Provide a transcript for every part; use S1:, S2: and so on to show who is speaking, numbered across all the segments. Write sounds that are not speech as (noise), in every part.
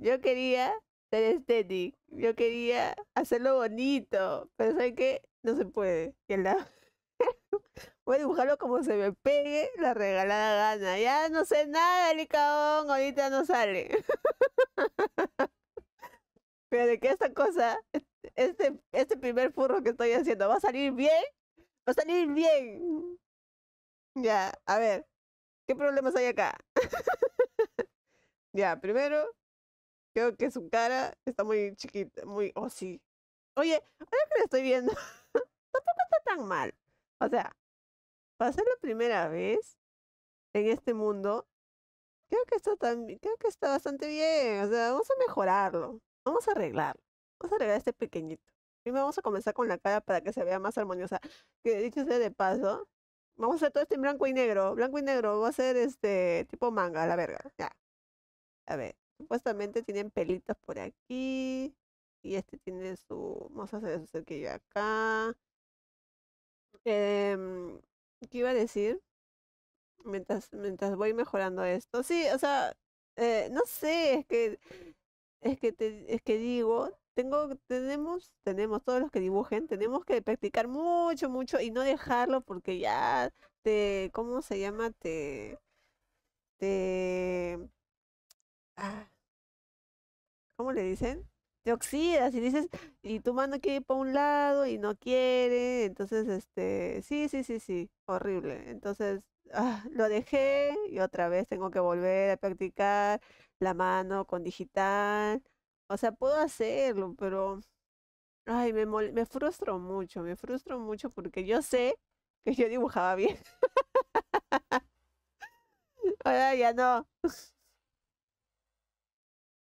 S1: Yo quería ser estético yo quería hacerlo bonito, pero ¿saben qué? No se puede. (laughs) Voy a dibujarlo como se me pegue la regalada gana. Ya no sé nada licaón ahorita no sale. (laughs) pero de que esta cosa, este, este primer furro que estoy haciendo, ¿va a salir bien? ¡Va a salir bien! Ya, a ver. ¿Qué problemas hay acá? (laughs) ya, primero Creo que su cara está muy chiquita, muy... Oh, sí. Oye, ahora que lo estoy viendo, tampoco (laughs) está tan mal. O sea, para ser la primera vez en este mundo, creo que está tan, creo que está bastante bien. O sea, vamos a mejorarlo. Vamos a arreglarlo. Vamos a arreglar este pequeñito. Primero vamos a comenzar con la cara para que se vea más armoniosa. Que dicho sea de paso, vamos a hacer todo esto en blanco y negro. Blanco y negro va a ser este tipo manga, la verga. Ya. A ver, Supuestamente tienen pelitos por aquí. Y este tiene su. Vamos a hacer su cerquillo acá. Eh, ¿Qué iba a decir? Mientras, mientras voy mejorando esto. Sí, o sea, eh, no sé, es que. Es que, te, es que digo, tengo, tenemos, tenemos todos los que dibujen, tenemos que practicar mucho, mucho y no dejarlo porque ya te, ¿cómo se llama? Te, te, ah, ¿cómo le dicen? Te oxidas y dices, y tu mano quiere ir para un lado y no quiere, entonces, este, sí, sí, sí, sí, horrible. Entonces, ah, lo dejé y otra vez tengo que volver a practicar la mano con digital. O sea, puedo hacerlo, pero, ay, me, me frustro mucho, me frustro mucho porque yo sé que yo dibujaba bien. (laughs) Ahora ya no.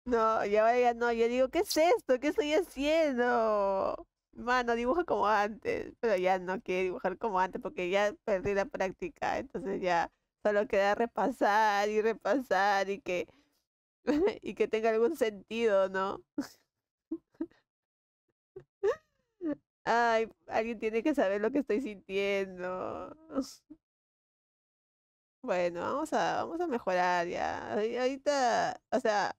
S1: No, ya vaya, no, yo digo, ¿qué es esto? ¿Qué estoy haciendo? Mano, dibuja como antes, pero ya no quiero dibujar como antes porque ya perdí la práctica, entonces ya solo queda repasar y repasar y que, (laughs) y que tenga algún sentido, ¿no? (laughs) Ay, alguien tiene que saber lo que estoy sintiendo. Bueno, vamos a, vamos a mejorar ya. Ahorita, o sea,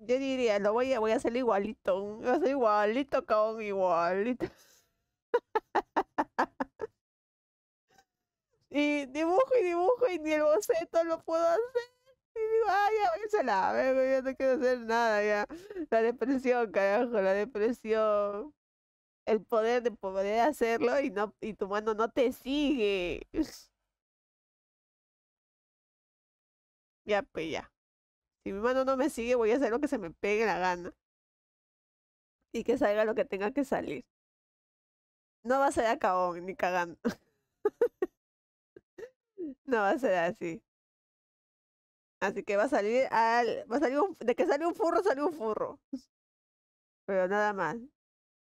S1: yo diría, lo voy a, voy a hacer igualito, voy a hacer igualito, cabrón, igualito. (laughs) y dibujo y dibujo y ni el boceto lo puedo hacer. Y digo, ah, ya, veo ya no quiero hacer nada, ya. La depresión, carajo, la depresión. El poder de poder hacerlo y, no, y tu mano no te sigue. (laughs) Ya, pues ya. Si mi mano no me sigue, voy a hacer lo que se me pegue la gana. Y que salga lo que tenga que salir. No va a ser cabón ni cagando. (laughs) no va a ser así. Así que va a salir al. Va a salir de que sale un furro, sale un furro. (laughs) Pero nada más.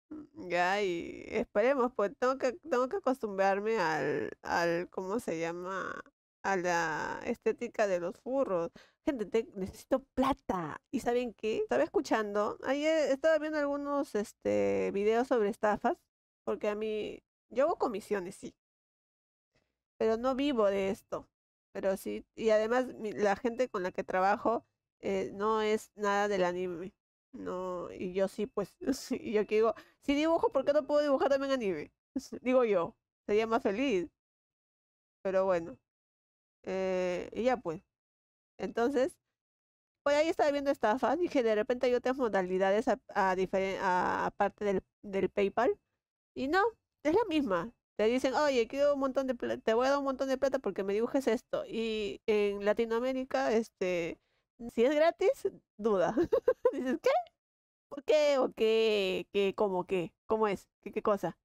S1: Mm, ya, y esperemos, pues tengo que, tengo que acostumbrarme al, al, ¿cómo se llama? a la estética de los furros. Gente, necesito plata. ¿Y saben qué? Estaba escuchando, ayer eh, estaba viendo algunos este, videos sobre estafas, porque a mí, yo hago comisiones, sí, pero no vivo de esto. Pero sí, y además la gente con la que trabajo eh, no es nada del anime. No, y yo sí, pues, (laughs) y yo aquí digo, si dibujo, ¿por qué no puedo dibujar también anime? (laughs) Digo yo, sería más feliz. Pero bueno, eh, y ya pues. Entonces, pues ahí estaba viendo estafas. Dije, de repente yo tengo modalidades aparte a a, del, del PayPal. Y no, es la misma. Te dicen, oye, quiero un montón de te voy a dar un montón de plata porque me dibujes esto. Y en Latinoamérica, este, si es gratis, duda. (laughs) Dices, ¿qué? ¿Por qué? ¿O qué? ¿Qué? ¿Cómo? ¿Qué? ¿Cómo es? ¿Qué, qué cosa?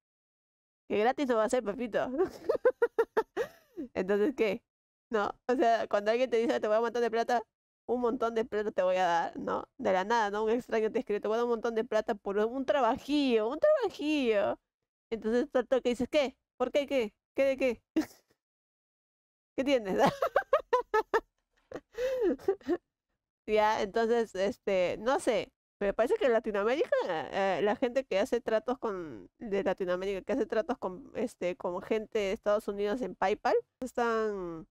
S1: Que gratis no va a ser, papito. (laughs) Entonces, ¿qué? ¿no? O sea, cuando alguien te dice te voy a un de plata, un montón de plata te voy a dar, ¿no? De la nada, ¿no? Un extraño te escribe, te voy a dar un montón de plata por un trabajillo, un trabajillo. Entonces, tanto que dices, ¿qué? ¿Por qué qué? ¿Qué de qué? (laughs) ¿Qué tienes? (laughs) ya, entonces, este, no sé. Me parece que en Latinoamérica, eh, la gente que hace tratos con, de Latinoamérica, que hace tratos con, este, con gente de Estados Unidos en PayPal, están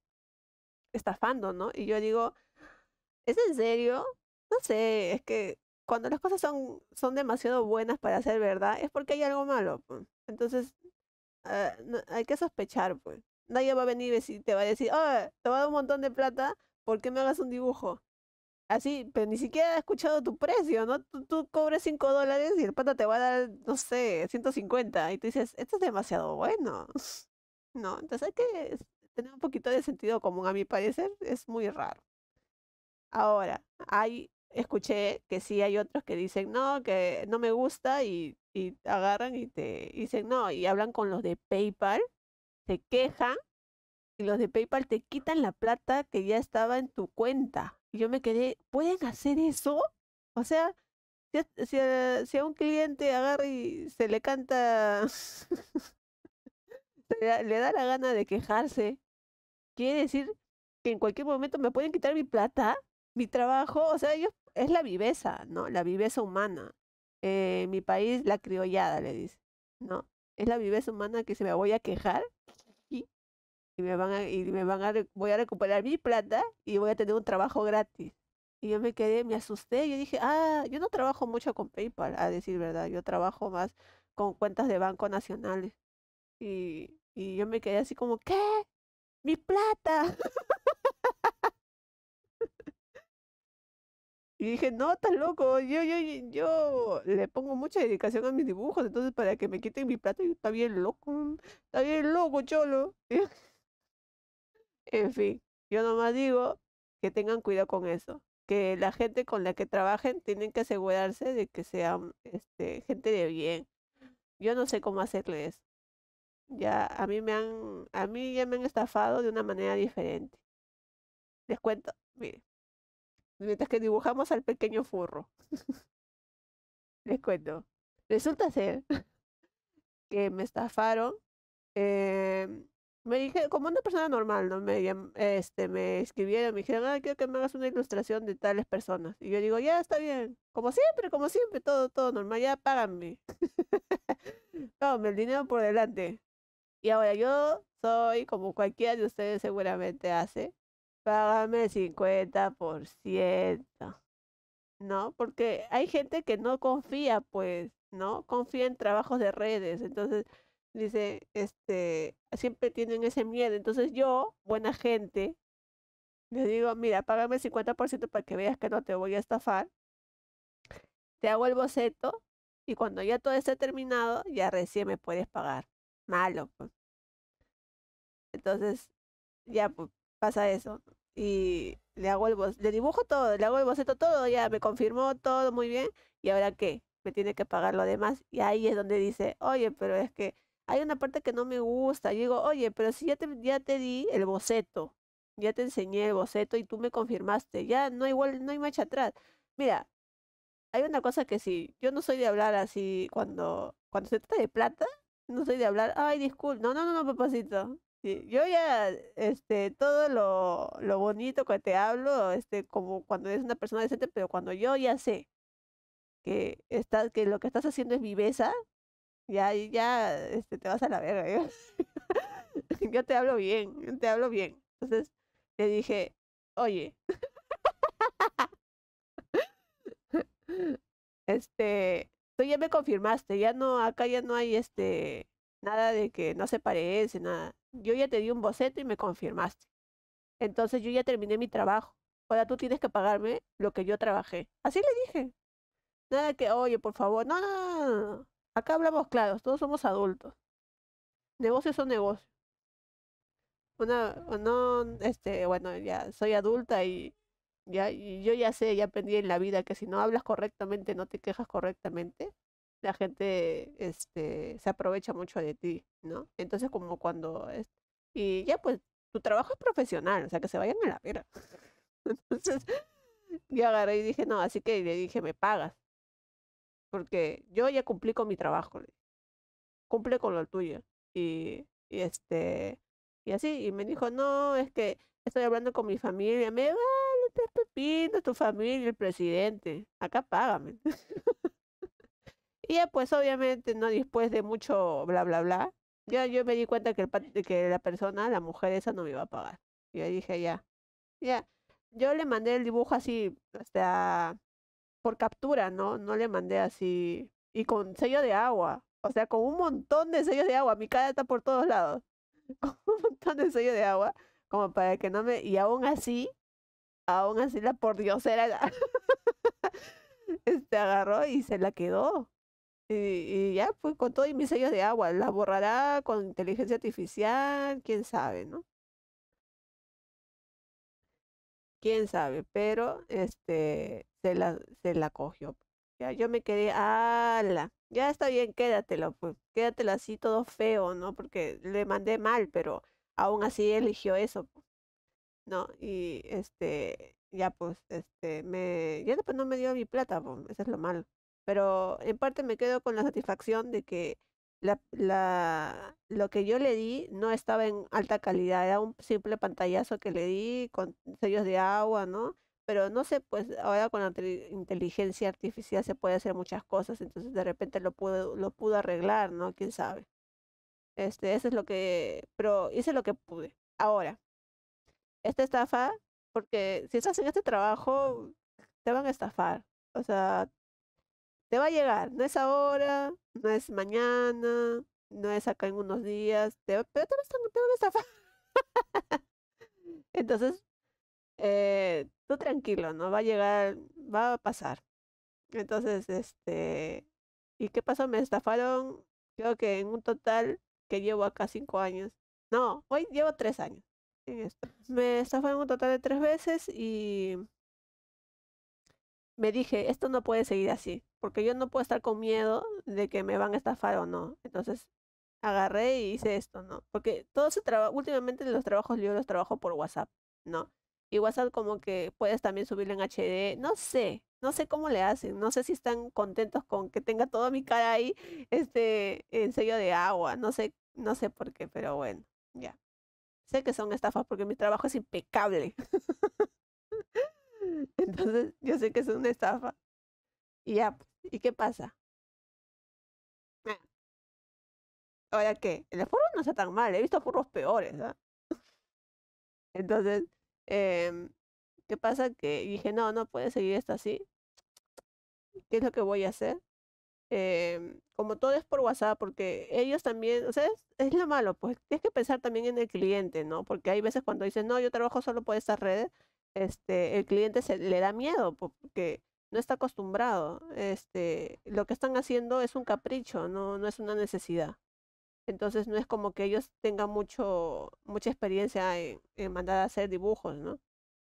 S1: estafando, ¿no? Y yo digo, ¿es en serio? No sé, es que cuando las cosas son, son demasiado buenas para ser verdad, es porque hay algo malo. Pues. Entonces, ah, hay que sospechar, pues. Nadie va a venir y te va a decir, oh, te va a dar un montón de plata, ¿por qué me hagas un dibujo? Así, pero ni siquiera he escuchado tu precio, ¿no? Tú, cobres 5 dólares y el pata te va a dar, no sé, 150. Y tú dices, esto es demasiado bueno. (laughs) No, entonces hay que tener un poquito de sentido común, a mi parecer, es muy raro. Ahora, hay, escuché que sí hay otros que dicen, no, que no me gusta y, agarran y te dicen, no, y hablan con los de PayPal, te quejan y los de PayPal te quitan la plata que ya estaba en tu cuenta. Y yo me quedé, ¿pueden hacer eso? O sea, si a un cliente agarra y se le canta, (laughs) le da la gana de quejarse quiere decir que en cualquier momento me pueden quitar mi plata, mi trabajo, o sea, ellos, es la viveza, ¿no? La viveza humana. Eh, mi país, la criollada, le dice, ¿no? Es la viveza humana que se me voy a quejar y, me van a, y me van a, voy a recuperar mi plata y voy a tener un trabajo gratis. Y yo me quedé, me asusté, yo dije, ah, yo no trabajo mucho con PayPal, a decir verdad, yo trabajo más con cuentas de banco nacionales. Y, y yo me quedé así como, ¿qué? mi plata. (laughs) Y dije, no, tan loco, yo, yo, yo le pongo mucha dedicación a mis dibujos, entonces para que me quiten mi plata, yo está bien loco, está bien loco, cholo. (laughs) en fin, yo nomás digo que tengan cuidado con eso, que la gente con la que trabajen tienen que asegurarse de que sean este, gente de bien. Yo no sé cómo hacerles, ya a mí me han, a mí ya me han estafado de una manera diferente. Les cuento, mire. Mientras que dibujamos al pequeño furro. (laughs) Les cuento. Resulta ser (laughs) que me estafaron. Eh, me dije, como una persona normal, ¿no? Me, este, me escribieron, me dijeron, ah, quiero que me hagas una ilustración de tales personas. Y yo digo, ya está bien, como siempre, como siempre, todo, todo normal, ya págame. no, (laughs) el dinero por delante. Y ahora yo soy, como cualquiera de ustedes seguramente hace, págame el 50%. ¿No? Porque hay gente que no confía, pues, ¿no? Confía en trabajos de redes. Entonces, dice, este, siempre tienen ese miedo. Entonces yo, buena gente, les digo, mira, págame el 50% para que veas que no te voy a estafar. Te hago el boceto y cuando ya todo esté terminado, ya recién me puedes pagar malo. Pues. Entonces, ya pues, pasa eso. Y le hago el le dibujo todo, le hago el boceto todo, ya me confirmó todo muy bien. ¿Y ahora qué? Me tiene que pagar lo demás. Y ahí es donde dice, oye, pero es que hay una parte que no me gusta. Yo digo, oye, pero si ya te, ya te di el boceto, ya te enseñé el boceto y tú me confirmaste, ya no no hay marcha atrás. Mira, hay una cosa que sí, yo no soy de hablar así cuando, cuando se trata de plata, no soy de hablar, ay, disculpe, no, no, no, no, papacito. yo ya, este, todo lo, lo bonito que te hablo, este, como cuando eres una persona decente, pero cuando yo ya sé que, estás, que lo que estás haciendo es viveza, ya, ya, este, te vas a la verga. ¿eh? (laughs) yo te hablo bien, yo te hablo bien. Entonces, le dije, oye. (laughs) Este, tú ya me confirmaste, ya no, acá ya no hay este, nada de que no se parece, nada. Yo ya te di un boceto y me confirmaste. Entonces yo ya terminé mi trabajo. Ahora tú tienes que pagarme lo que yo trabajé. Así le dije. Nada que, oye, por favor, no, no, Acá hablamos claros, todos somos adultos. Negocios son negocios. Una, no, este, bueno, ya soy adulta y ya, y yo ya sé, ya aprendí en la vida que si no hablas correctamente, no te quejas correctamente, la gente este, se aprovecha mucho de ti, ¿no? Entonces, como cuando. y ya, pues, tu trabajo es profesional, o sea, que se vayan a la vera. (laughs) Entonces, yo agarré y dije, no, así que le dije, me pagas. Porque yo ya cumplí con mi trabajo, cumple con lo tuyo. Y, y este. Y así, y me dijo, no, es que estoy hablando con mi familia, me va Vino tu familia, el presidente. Acá págame. (laughs) y pues obviamente, no después de mucho bla, bla, bla, ya yo me di cuenta que, que la persona, la mujer esa, no me iba a pagar. Y Yo dije, ya, ya. Yo le mandé el dibujo así, hasta por captura, ¿no? No le mandé así. Y con sello de agua. O sea, con un montón de sellos de agua. Mi cara está por todos lados. (laughs) Con un montón de sello de agua. Como para que no me. Y aún así, aún así la por Dios era (laughs) este agarró y se la quedó. Y, ya fue con todo y mis sellos de agua. La borrará con inteligencia artificial, quién sabe, ¿no? Quién sabe, pero este se la, se la cogió. Ya yo me quedé, ala, ya está bien, quédatelo, pues, quédatelo así todo feo, ¿no? Porque le mandé mal, pero aún así eligió eso. ¿no? Y este, ya pues, este, me, ya después no me dio mi plata, ese eso es lo malo. Pero en parte me quedo con la satisfacción de que la, la, lo que yo le di no estaba en alta calidad, era un simple pantallazo que le di con sellos de agua, ¿no? Pero no sé, pues ahora con la inteligencia artificial se puede hacer muchas cosas, entonces de repente lo pudo, lo pudo arreglar, ¿no? ¿Quién sabe? Este, eso es lo que, pero hice lo que pude. Ahora, esta estafa, porque si estás en este trabajo, te van a estafar. O sea, te va a llegar. No es ahora, no es mañana, no es acá en unos días, pero te, te van a estafar. (laughs) Entonces, eh, tú tranquilo, ¿no? Va a llegar, va a pasar. Entonces, este, ¿y qué pasó? Me estafaron, creo que en un total que llevo acá cinco años. No, hoy llevo tres años. Me estafaron un total de tres veces y me dije, esto no puede seguir así, porque yo no puedo estar con miedo de que me van a estafar o no. Entonces agarré y hice esto, ¿no? Porque todo se trabajo, últimamente los trabajos yo los trabajo por WhatsApp, ¿no? Y WhatsApp como que puedes también subirlo en HD, no sé, no sé cómo le hacen, no sé si están contentos con que tenga toda mi cara ahí, este, en sello de agua, no sé, no sé por qué, pero bueno, ya sé que son estafas porque mi trabajo es impecable. (laughs) Entonces, yo sé que es una estafa. Y ya, pues, ¿y qué pasa? Ah. Ahora ¿qué? el furro no está tan mal, he visto furros peores. ¿ah? (laughs) Entonces, em, ¿qué pasa? Que dije, no, no puede seguir esto así. ¿Qué es lo que voy a hacer? eh, como todo es por WhatsApp, porque ellos también, o sea, es, lo malo, pues tienes que pensar también en el cliente, ¿no? Porque hay veces cuando dicen, no, yo trabajo solo por estas redes, este, el cliente se le da miedo porque no está acostumbrado. Este, lo que están haciendo es un capricho, no, no es una necesidad. Entonces no es como que ellos tengan mucho, mucha experiencia en mandar a hacer dibujos, ¿no?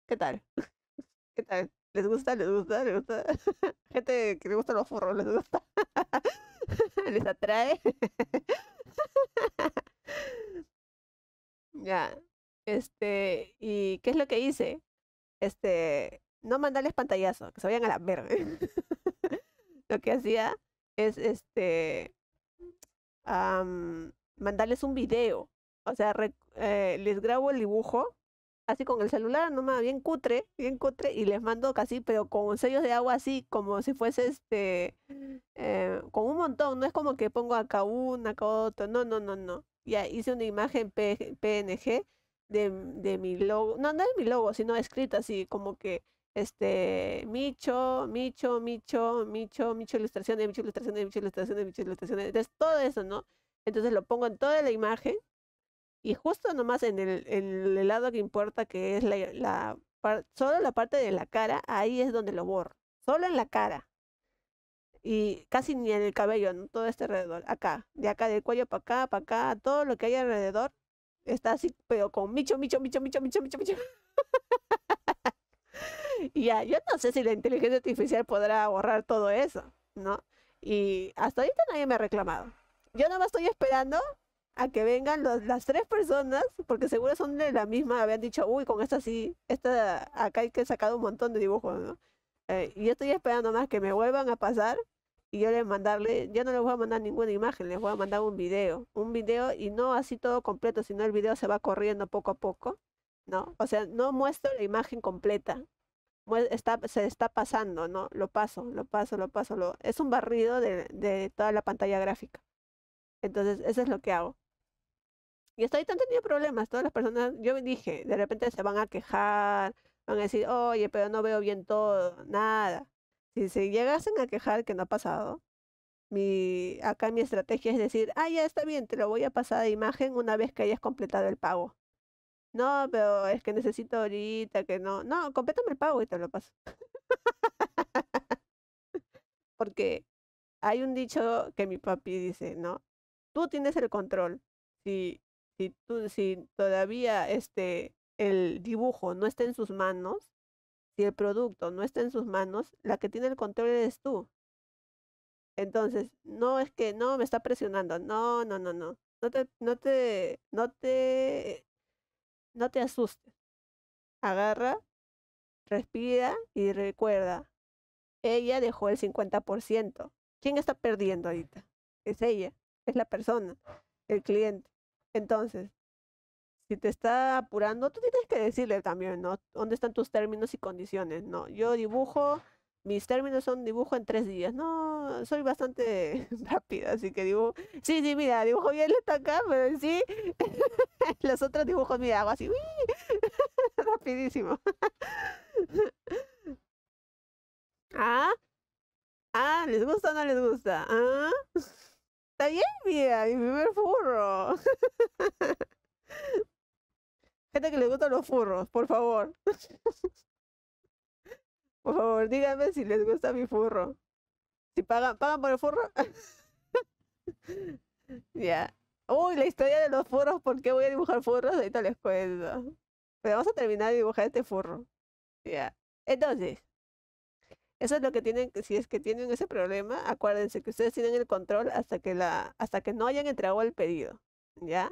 S1: ¿Qué tal? (laughs) ¿Qué tal? les gusta, les gusta, les gusta. (laughs) Gente que le gusta los forros, les gusta. (laughs) les atrae. (laughs) ya. Este, ¿y qué es lo que hice? Este, no mandarles pantallazo, que se vayan a la verga. lo que hacía es este mandarles un video. O sea, eh, les grabo el dibujo así con el celular nomás, bien cutre, bien cutre, y les mando casi, pero con sellos de agua así, como si fuese este, eh, con un montón, no es como que pongo acá una acá otro, no, no, no, no. Ya hice una imagen PNG de, mi logo, no, no es mi logo, sino escrito así, como que este, Micho, Micho, Micho, Micho, Micho Ilustraciones, Micho Ilustraciones, Micho Ilustraciones, Micho Ilustraciones, entonces todo eso, ¿no? Entonces lo pongo en toda la imagen y justo nomás en el, lado que importa, que es la, solo la parte de la cara, ahí es donde lo borro. Solo en la cara. Y casi ni en el cabello, todo este alrededor. Acá, de acá, del cuello para acá, para acá, todo lo que hay alrededor está así, pero con micho, micho, micho, micho, micho, micho, micho. (laughs) ya, yo no sé si la inteligencia artificial podrá borrar todo eso, ¿no? Y hasta ahorita nadie me ha reclamado. Yo nada más estoy esperando a que vengan los, las tres personas, porque seguro son de la misma, habían dicho, uy, con esta sí, esta acá hay que sacar un montón de dibujos, ¿no? Eh, y yo estoy esperando más que me vuelvan a pasar y yo les mandarle, ya no les voy a mandar ninguna imagen, les voy a mandar un video, un video y no así todo completo, sino el video se va corriendo poco a poco, ¿no? O sea, no muestro la imagen completa, está, se está pasando, ¿no? Lo paso, lo paso, lo paso, es un barrido de, de toda la pantalla gráfica. Entonces, eso es lo que hago. Y hasta ahí han tenido problemas. Todas las personas, yo dije, de repente se van a quejar, van a decir, oye, pero no veo bien todo, nada. Si se llegasen a quejar que no ha pasado, mi, acá mi estrategia es decir, ah, ya está bien, te lo voy a pasar de imagen una vez que hayas completado el pago. No, pero es que necesito ahorita que no. No, complétame el pago y te lo paso. (laughs) Porque hay un dicho que mi papi dice, ¿no? Tú tienes el control. Si si, si todavía este, el dibujo no está en sus manos, si el producto no está en sus manos, la que tiene el control eres tú. Entonces, no es que no me está presionando, no, no, no, no. No te, no te, no te, no te asustes. Agarra, respira y recuerda. Ella dejó el 50%. ¿Quién está perdiendo ahorita? Es ella, es la persona, el cliente. Entonces, si te está apurando, tú tienes que decirle también, ¿no? ¿Dónde están tus términos y condiciones? No, yo dibujo, mis términos son dibujo en tres días. No, soy bastante (laughs) rápida, así que dibujo. Sí, sí, mira, dibujo bien la acá, pero sí, (laughs) los otros dibujos, mira, hago así, (laughs) rapidísimo. ¿Ah? ¿Ah? ¿Les gusta o no les gusta? ¿Ah? Está bien, mía! mi primer furro. (laughs) Gente que le gustan los furros, por favor. (laughs) Por favor, díganme si les gusta mi furro. Si pagan, pagan por el furro. (laughs) Ya. Uy, la historia de los furros, ¿por qué voy a dibujar furros? Ahorita les cuento. Pero vamos a terminar de dibujar este furro. Ya. Entonces, eso es lo que tienen, si es que tienen ese problema, acuérdense que ustedes tienen el control hasta que la, hasta que no hayan entregado el pedido, ¿ya?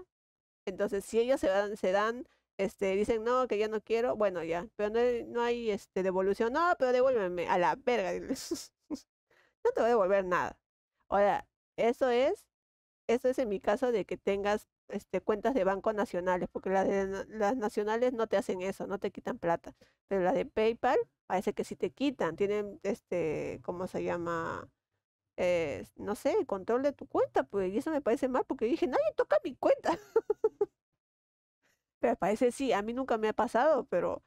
S1: Entonces, si ellos se dan, se dan, este, dicen, no, que ya no quiero, bueno, ya, pero no, hay, este, devolución, no, pero devuélveme, a la verga, (laughs) no te voy a devolver nada. Ahora, eso es, eso es en mi caso de que tengas este, cuentas de banco nacionales, porque las, las nacionales no te hacen eso, no te quitan plata, pero las de PayPal parece que si te quitan, tienen, este, ¿cómo se llama? Eh, no sé, el control de tu cuenta, pues, y eso me parece mal, porque dije, nadie toca mi cuenta. (laughs) pero parece sí, a mí nunca me ha pasado, pero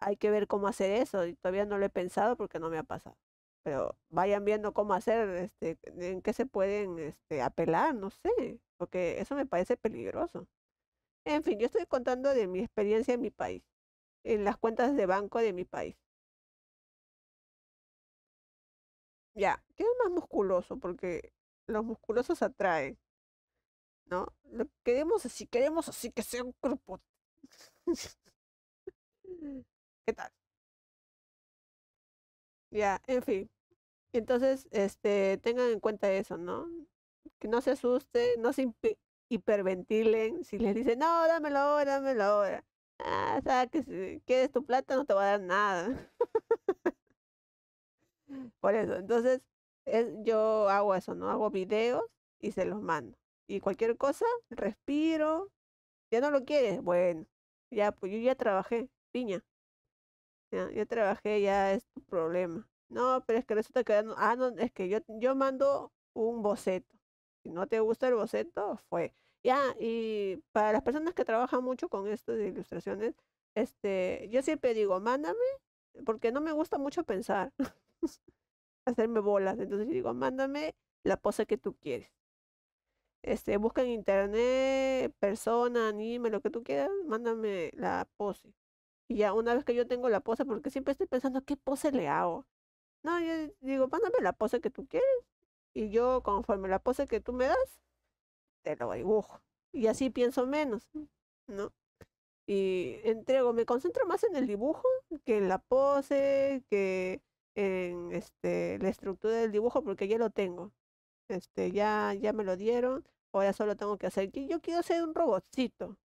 S1: hay que ver cómo hacer eso, y todavía no lo he pensado porque no me ha pasado. Pero vayan viendo cómo hacer, este, en qué se pueden este, apelar, no sé, porque eso me parece peligroso. En fin, yo estoy contando de mi experiencia en mi país, en las cuentas de banco de mi país. ya, ¿qué más musculoso? Porque los musculosos atraen, ¿no? Lo queremos así, queremos así que sea un cuerpo. (laughs) ¿Qué tal? Ya, en fin. Entonces, este, tengan en cuenta eso, ¿no? Que no se asuste, no se hiperventilen. Si les dicen, no, dámelo ahora, dámelo ahora. Ah, o sea, que si quieres tu plata no te va a dar nada. Por eso, entonces yo hago eso, ¿no? Hago videos y se los mando. Y cualquier cosa, respiro. ¿Ya no lo quieres? Bueno, ya, pues yo ya trabajé, piña. Ya, trabajé, ya es tu problema. No, pero es que resulta que... Ah, no, es que yo, yo mando un boceto. Si no te gusta el boceto, fue. Ya, y para las personas que trabajan mucho con esto de ilustraciones, este, yo siempre digo, mándame, porque no me gusta mucho pensar. (laughs) hacerme bolas. Entonces yo digo, mándame la pose que tú quieres. Este, busca en internet, persona, anime, lo que tú quieras, mándame la pose. Y ya una vez que yo tengo la pose, porque siempre estoy pensando, ¿qué pose le hago? No, yo digo, mándame la pose que tú quieres. Y yo, conforme la pose que tú me das, te lo dibujo. Y así pienso menos, ¿no? Y entrego, me concentro más en el dibujo que en la pose, que en este, la estructura del dibujo porque ya lo tengo. Este, ya, ya me lo dieron, ahora solo tengo que hacer. Yo quiero ser un robotcito.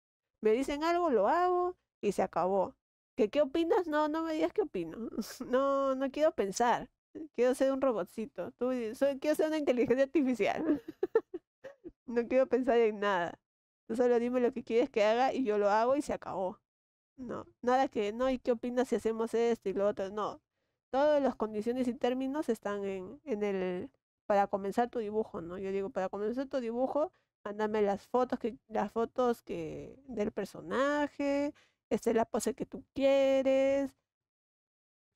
S1: Me dicen algo, lo hago y se acabó. que qué opinas? No, no me digas qué opino. (laughs) No, no quiero pensar. Quiero ser un robotcito. Tú, soy, quiero ser una inteligencia artificial. (laughs) no quiero pensar en nada. Tú solo dime lo que quieres que haga y yo lo hago y se acabó. No, nada que no, ¿y qué opinas si hacemos esto y lo otro? No, todas las condiciones y términos están en, en el, para comenzar tu dibujo, ¿no? Yo digo, para comenzar tu dibujo, mándame las fotos que, las fotos que, del personaje, es este, la pose que tú quieres,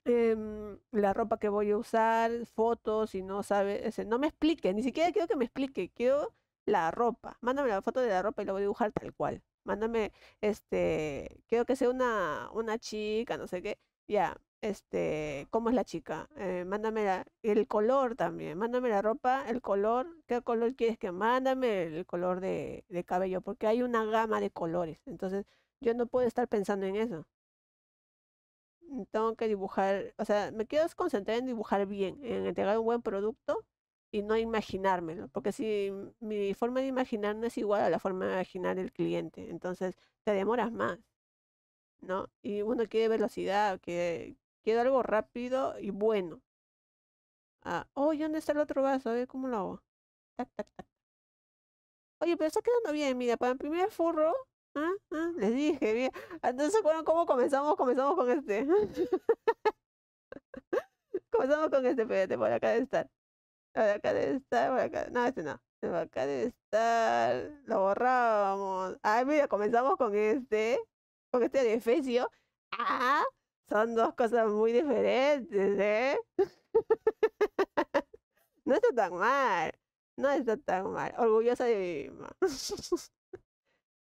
S1: em, la ropa que voy a usar, fotos, y no sabes, no me explique, ni siquiera quiero que me explique, quiero la ropa, mándame la foto de la ropa y la voy a dibujar tal cual. Mándame, este, quiero que sea una, una chica, no sé qué. Ya, este, cómo es la chica, eh, mándame el color también, mándame la ropa, el color, qué color quieres que mándame, el color de, de cabello, porque hay una gama de colores, entonces yo no puedo estar pensando en eso. Mm, tengo que dibujar, o sea, me quiero concentrar en dibujar bien, en entregar un buen producto y no imaginármelo, porque si mi forma de imaginar no es igual a la forma de imaginar el cliente, entonces te demoras más. ¿no? Y uno quiere velocidad, quiere, Quiero algo rápido y bueno. Ah, oye, oh, ¿dónde está el otro vaso? A ver cómo lo hago. Oye, pero está quedando bien, mira, para el primer furro, ¿ah? ¿Ah? les dije, bien. Entonces, acuerdan ¿cómo comenzamos? Comenzamos con este. (laughs) comenzamos con este, espérate, por acá de estar. Por acá de estar, por acá. No, este no. Por acá de estar. Lo borramos. Ay, ah, mira, comenzamos con este. Con este adefesio. Ah, son dos cosas muy diferentes, ¿eh? (laughs) no está tan mal. No está tan mal. Orgullosa de mí misma. (laughs)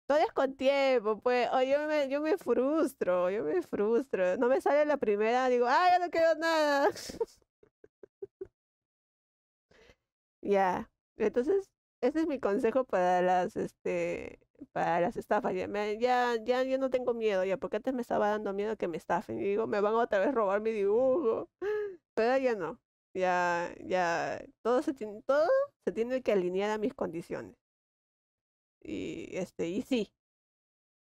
S1: Todo es con tiempo, pues. oye, yo, me, yo me frustro, yo me frustro. No me sale la primera, digo, ¡ay, ya no quedó nada! (laughs) Ya. Entonces, ese es mi consejo para las, este, para las estafas. Ya, ya, ya, no tengo miedo, ya, porque antes me estaba dando miedo que me estafen. Y digo, me van a otra vez robar mi dibujo. (gasps) Pero ya no. Ya, ya, todo se tiene, todo se tiene que alinear a mis condiciones. Y este, y sí.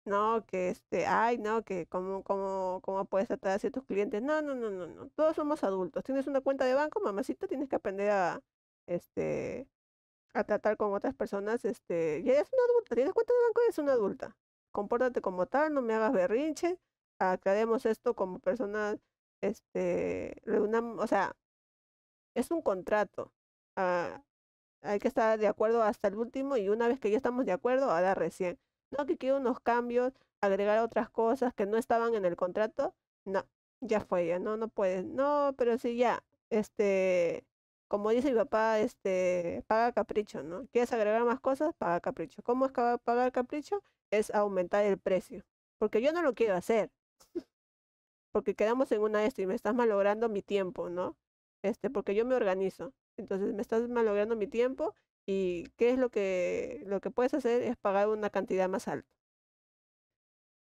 S1: No, que este, ay, no, que como cómo, cómo puedes tratar así a tus clientes. No, no, no, no, no. Todos somos adultos. Tienes una cuenta de banco, mamacita, tienes que aprender a este a tratar con otras personas, este, ya eres una adulta, tienes cuenta de banco, eres una adulta. Compórtate como tal, no me hagas berrinche, aclaremos esto como personas, este, reunamos, o sea, es un contrato. Ah, hay que estar de acuerdo hasta el último y una vez que ya estamos de acuerdo, a ahora recién. No que quiero unos cambios, agregar otras cosas que no estaban en el contrato, no, ya fue, ya no, no puedes, no, pero sí ya, este, como dice mi papá, este, paga capricho, ¿no? ¿Quieres agregar más cosas? Paga capricho. ¿Cómo es pagar capricho? Es aumentar el precio. Porque yo no lo quiero hacer. (laughs) Porque quedamos en una de y me estás malogrando mi tiempo, ¿no? Este, porque yo me organizo. Entonces me estás malogrando mi tiempo y qué es lo que, lo que puedes hacer es pagar una cantidad más alta.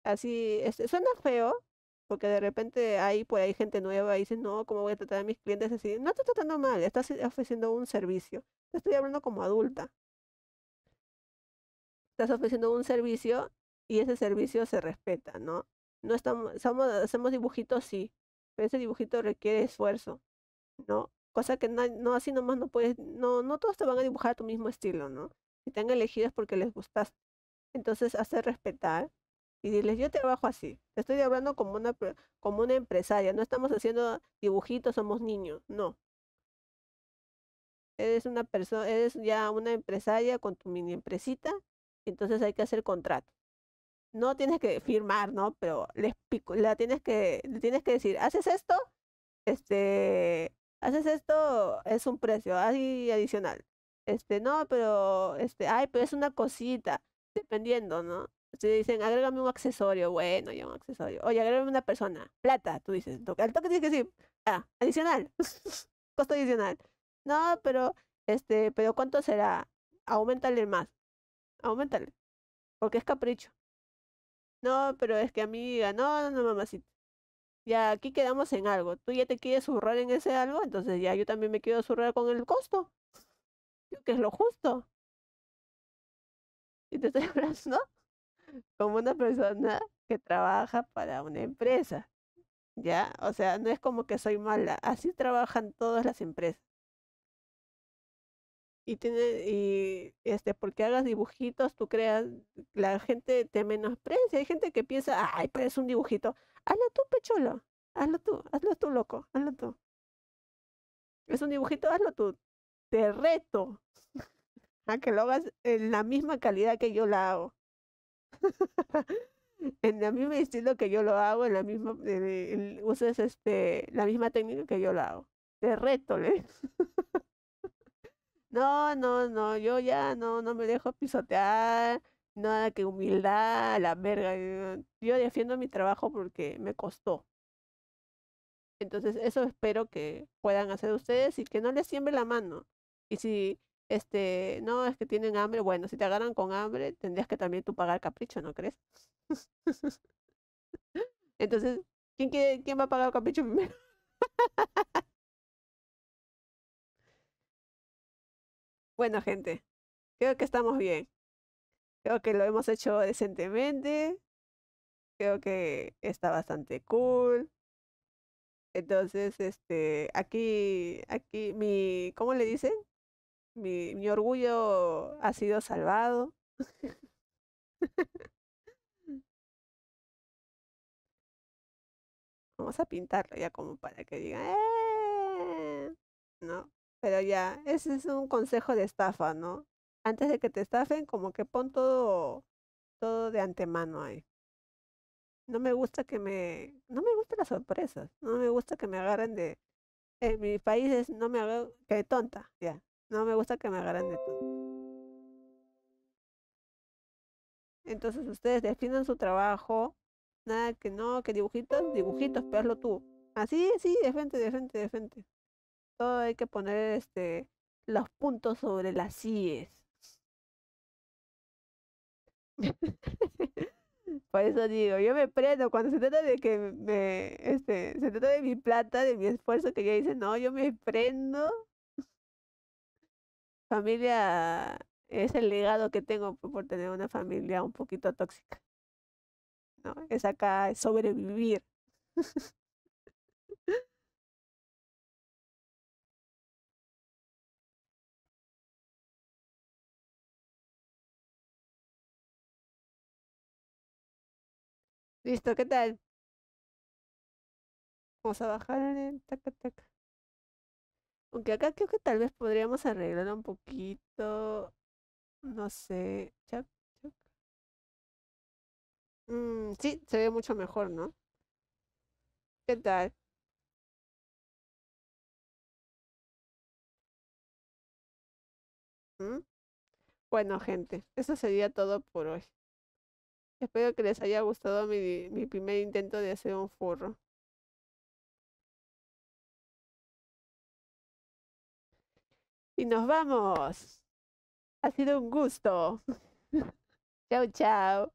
S1: Así, este, suena feo, porque de repente hay por ahí gente nueva y dices, no, ¿cómo voy a tratar a mis clientes así? No te estoy tratando mal, estás ofreciendo un servicio. Te estoy hablando como adulta. Estás ofreciendo un servicio y ese servicio se respeta, ¿no? No estamos, hacemos dibujitos, sí, pero ese dibujito requiere esfuerzo, ¿no? Cosa que no, así nomás no puedes, no, no todos te van a dibujar a tu mismo estilo, ¿no? Si te han elegido es porque les gustaste. Entonces, hacer respetar y diles, yo trabajo así, estoy hablando como una, como una empresaria, no estamos haciendo dibujitos, somos niños, no. Eres una persona, eres ya una empresaria con tu mini empresita, entonces hay que hacer contrato. No tienes que firmar, ¿no? Pero les la tienes que, le tienes que decir, haces esto, este, haces esto, es un precio, así adicional. Este, no, pero, este, ay, pero es una cosita, dependiendo, ¿no? Te dicen, agrégame un accesorio, bueno, ya un accesorio. Oye, agrégame una persona, plata, tú dices. Al toque tienes que decir, ah, adicional, (laughs) costo adicional. No, pero, este, pero ¿cuánto será? Aumentale más. Aumentale. Porque es capricho. No, pero es que amiga, no, no, no, mamacita. Ya aquí quedamos en algo. Tú ya te quieres zurrar en ese algo, entonces ya yo también me quiero zurrar con el costo. yo que es lo justo. Y te estoy (laughs) hablando, ¿no? como una persona que trabaja para una empresa. ¿Ya? O sea, no es como que soy mala. Así trabajan todas las empresas. Y, tiene, y este, porque hagas dibujitos, tú creas, la gente te menosprecia. Hay gente que piensa, ay, pero es un dibujito. Hazlo tú, pecholo. Hazlo tú, hazlo tú, loco. Hazlo tú. Es un dibujito, hazlo tú. Te reto (laughs) a que lo hagas en la misma calidad que yo la hago. (laughs) en el mismo estilo que yo lo hago, en la misma, e, uses este, la misma técnica que yo lo hago. Te reto, (laughs) no, no, no, yo ya no, no me dejo pisotear, nada que humildad, la verga. Eh, yo, defiendo mi trabajo porque me costó. Entonces, eso espero que puedan hacer ustedes y que no les siembre la mano. Y si este, no, es que tienen hambre. Bueno, si te agarran con hambre, tendrías que también tú pagar capricho, ¿no crees? (laughs) Entonces, ¿quién, ¿quién va a pagar capricho primero? (laughs) bueno, gente, creo que estamos bien. Creo que lo hemos hecho decentemente. Creo que está bastante cool. Entonces, este, aquí, aquí, mi, ¿cómo le dicen? mi, orgullo ha sido salvado. (laughs) Vamos a pintarlo ya como para que digan, ¡Eh! No, pero ya, ese es un consejo de estafa, ¿no? Antes de que te estafen, como que pon todo, todo de antemano ahí. No me gusta que me, no me gustan las sorpresas, no me gusta que me agarren de, en mi país es no me hago que tonta, ya. No me gusta que me agarren de todo. Entonces ustedes defiendan su trabajo. Nada que no, que dibujitos, dibujitos, pero pues, tú. Así, sí, de frente, de frente, de frente. Todo hay que poner este los puntos sobre las CIES. (laughs) Por eso digo, yo me prendo cuando se trata de que me, este, se trata de mi plata, de mi esfuerzo que ya dice no, yo me prendo familia es el legado que tengo por tener una familia un poquito tóxica. No, es acá sobrevivir. (laughs) Listo, ¿qué tal? Vamos a bajar el taca aunque acá creo que tal vez podríamos arreglarlo un poquito. No sé. Mm, sí, se ve mucho mejor, ¿no? ¿Qué tal? Mm. Bueno, gente, eso sería todo por hoy. Espero que les haya gustado mi, mi primer intento de hacer un forro. Y nos vamos. Ha sido un gusto. chao, (laughs) chao.